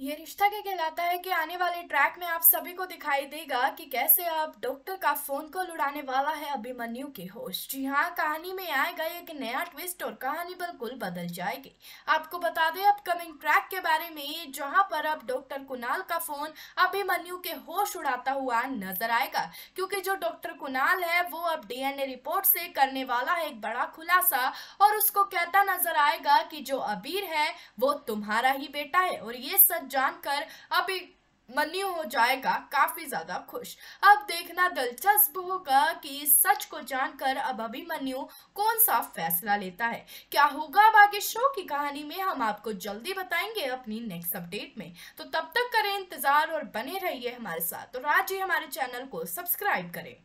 ये रिश्ता क्या कहलाता है कि आने वाले ट्रैक में आप सभी को दिखाई देगा कि कैसे अब डॉक्टर का फोन कॉल उड़ाने वाला है अभिमन्यु के होश जी हाँ कहानी में आएगा एक नया ट्विस्ट और कहानी बिल्कुल बदल जाएगी आपको बता दें अपकमिंग ट्रैक के बारे में जहां पर अब डॉक्टर कुणाल का फोन अभिमन्यु के होश उड़ाता हुआ नजर आएगा क्योंकि जो डॉक्टर कुणाल है वो अब डी रिपोर्ट से करने वाला है एक बड़ा खुलासा और उसको कहता नजर आएगा की जो अबीर है वो तुम्हारा ही बेटा है और ये सच जानकर अभी मन्यु हो जाएगा काफी ज्यादा खुश अब देखना दिलचस्प होगा कि सच को जानकर अब अभिमन्यु कौन सा फैसला लेता है क्या होगा बाकी शो की कहानी में हम आपको जल्दी बताएंगे अपनी नेक्स्ट अपडेट में तो तब तक करें इंतजार और बने रहिए हमारे साथ और तो आज ही हमारे चैनल को सब्सक्राइब करें